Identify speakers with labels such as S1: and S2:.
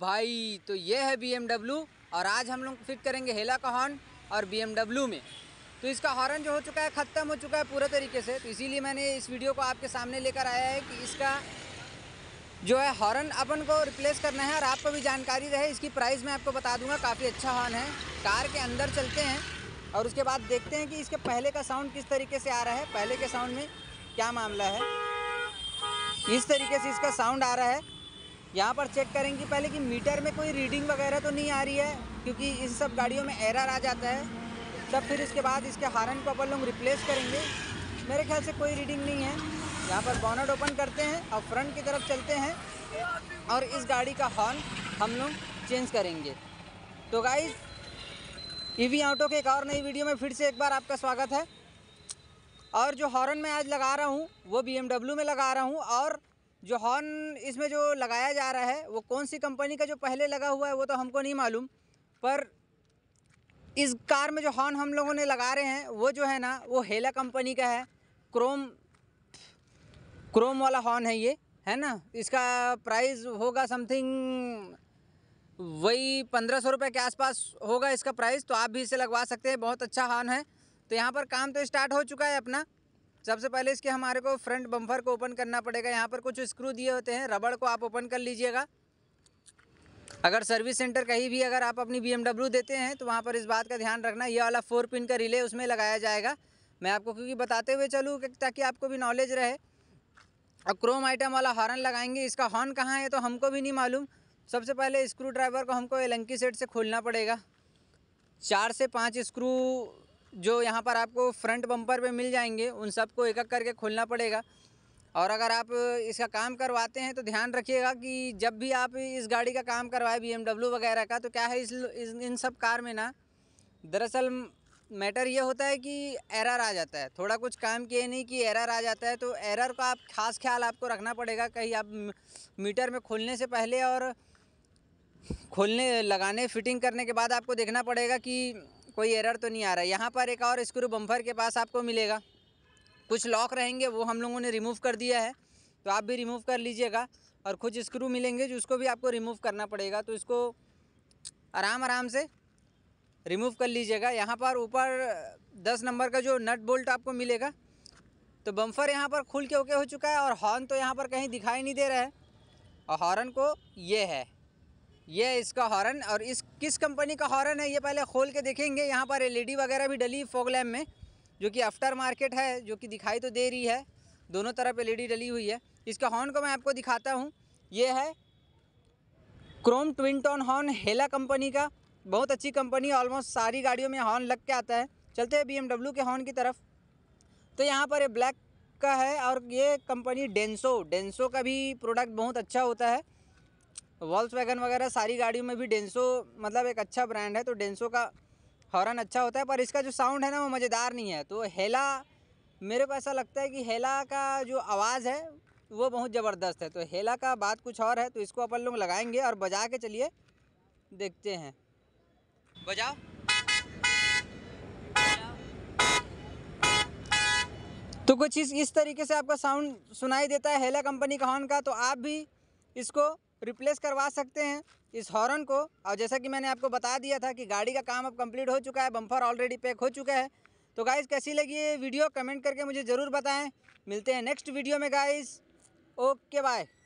S1: भाई तो ये है बी और आज हम लोग फिट करेंगे हेला का हॉर्न और बी में तो इसका हॉर्न जो हो चुका है ख़त्म हो चुका है पूरे तरीके से तो इसीलिए मैंने इस वीडियो को आपके सामने लेकर आया है कि इसका जो है हॉर्न अपन को रिप्लेस करना है और आपको भी जानकारी रहे इसकी प्राइस मैं आपको बता दूंगा काफ़ी अच्छा हॉर्न है कार के अंदर चलते हैं और उसके बाद देखते हैं कि इसके पहले का साउंड किस तरीके से आ रहा है पहले के साउंड में क्या मामला है इस तरीके से इसका साउंड आ रहा है यहाँ पर चेक करेंगे पहले कि मीटर में कोई रीडिंग वगैरह तो नहीं आ रही है क्योंकि इन सब गाड़ियों में एरर आ जाता है तब फिर इसके बाद इसके हारन को अपन लोग रिप्लेस करेंगे मेरे ख्याल से कोई रीडिंग नहीं है यहाँ पर बॉनट ओपन करते हैं और फ्रंट की तरफ चलते हैं और इस गाड़ी का हॉर्न हम लोग चेंज करेंगे तो गाइज वी ऑटो के एक और नई वीडियो में फिर से एक बार आपका स्वागत है और जो हॉर्न मैं आज लगा रहा हूँ वो बी में लगा रहा हूँ और जो हॉर्न इसमें जो लगाया जा रहा है वो कौन सी कंपनी का जो पहले लगा हुआ है वो तो हमको नहीं मालूम पर इस कार में जो हॉर्न हम लोगों ने लगा रहे हैं वो जो है ना वो हेला कंपनी का है क्रोम क्रोम वाला हॉर्न है ये है ना इसका प्राइस होगा समथिंग वही पंद्रह सौ रुपये के आसपास होगा इसका प्राइस तो आप भी इसे लगवा सकते हैं बहुत अच्छा हॉर्न है तो यहाँ पर काम तो स्टार्ट हो चुका है अपना सबसे पहले इसके हमारे को फ्रंट बम्फर को ओपन करना पड़ेगा यहाँ पर कुछ स्क्रू दिए होते हैं रबड़ को आप ओपन कर लीजिएगा अगर सर्विस सेंटर कहीं भी अगर आप अपनी बी देते हैं तो वहाँ पर इस बात का ध्यान रखना यह वाला फोर पिन का रिले उसमें लगाया जाएगा मैं आपको क्योंकि बताते हुए चलूँ ताकि आपको भी नॉलेज रहे और क्रोम आइटम वाला हॉर्न लगाएंगे इसका हॉर्न कहाँ है तो हमको भी नहीं मालूम सबसे पहले स्क्रू ड्राइवर को हमको एलंकी सेट से खोलना पड़ेगा चार से पाँच स्क्रू जो यहाँ पर आपको फ्रंट बम्पर पे मिल जाएंगे उन सबको एक एक करके खोलना पड़ेगा और अगर आप इसका काम करवाते हैं तो ध्यान रखिएगा कि जब भी आप इस गाड़ी का काम करवाए बी वगैरह का तो क्या है इस, इस इन सब कार में ना दरअसल मैटर ये होता है कि एरर आ जाता है थोड़ा कुछ काम किए नहीं कि एरर आ जाता है तो एरर का आप खास ख्याल आपको रखना पड़ेगा कहीं आप मीटर में खोलने से पहले और खोलने लगाने फिटिंग करने के बाद आपको देखना पड़ेगा कि कोई एरर तो नहीं आ रहा है यहाँ पर एक और स्क्रू बम्फर के पास आपको मिलेगा कुछ लॉक रहेंगे वो हम लोगों ने रिमूव कर दिया है तो आप भी रिमूव कर लीजिएगा और कुछ स्क्रू मिलेंगे जो उसको भी आपको रिमूव करना पड़ेगा तो इसको आराम आराम से रिमूव कर लीजिएगा यहाँ पर ऊपर दस नंबर का जो नट बोल्ट आपको मिलेगा तो बम्फर यहाँ पर खुल के ओके हो चुका है और हॉर्न तो यहाँ पर कहीं दिखाई नहीं दे रहा है और हॉर्न को ये है ये इसका हॉर्न और इस किस कंपनी का हॉर्न है ये पहले खोल के देखेंगे यहाँ पर एलईडी वगैरह भी डली फॉग लैम्प में जो कि आफ्टर मार्केट है जो कि दिखाई तो दे रही है दोनों तरफ एलईडी डली हुई है इसका हॉर्न को मैं आपको दिखाता हूँ ये है chrome twin tone horn Hella company का बहुत अच्छी कंपनी ऑलमोस्ट सारी गाड़ियों में हॉर्न लग के आता है चलते हैं बी के हॉर्न की तरफ तो यहाँ पर ये ब्लैक का है और ये कंपनी डेंसो डेंसो का भी प्रोडक्ट बहुत अच्छा होता है वॉल्स वैगन वगैरह सारी गाड़ियों में भी डेंसो मतलब एक अच्छा ब्रांड है तो डेंसो का हॉर्न अच्छा होता है पर इसका जो साउंड है ना वो मज़ेदार नहीं है तो हेला मेरे को ऐसा लगता है कि हेला का जो आवाज़ है वो बहुत ज़बरदस्त है तो हेला का बात कुछ और है तो इसको अपन लोग लगाएंगे और बजा के चलिए देखते हैं बजाओ तो कुछ इस इस तरीके से आपका साउंड सुनाई देता है हेला कंपनी का हॉर्न का तो आप भी इसको रिप्लेस करवा सकते हैं इस हॉर्न को और जैसा कि मैंने आपको बता दिया था कि गाड़ी का काम अब कंप्लीट हो चुका है बम्फर ऑलरेडी पैक हो चुका है तो गाइज़ कैसी लगी ये वीडियो कमेंट करके मुझे ज़रूर बताएं मिलते हैं नेक्स्ट वीडियो में गाइज़ ओके बाय